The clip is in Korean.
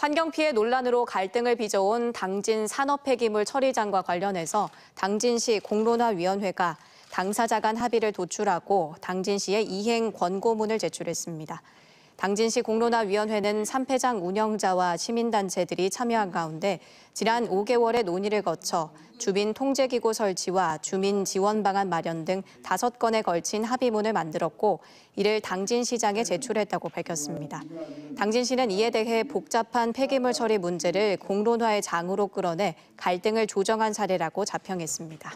환경 피해 논란으로 갈등을 빚어온 당진 산업폐기물 처리장과 관련해서 당진시 공론화위원회가 당사자 간 합의를 도출하고 당진시에 이행 권고문을 제출했습니다. 당진시 공론화위원회는 3회장 운영자와 시민단체들이 참여한 가운데 지난 5개월의 논의를 거쳐 주민 통제기구 설치와 주민 지원 방안 마련 등 5건에 걸친 합의문을 만들었고 이를 당진시장에 제출했다고 밝혔습니다. 당진시는 이에 대해 복잡한 폐기물 처리 문제를 공론화의 장으로 끌어내 갈등을 조정한 사례라고 자평했습니다.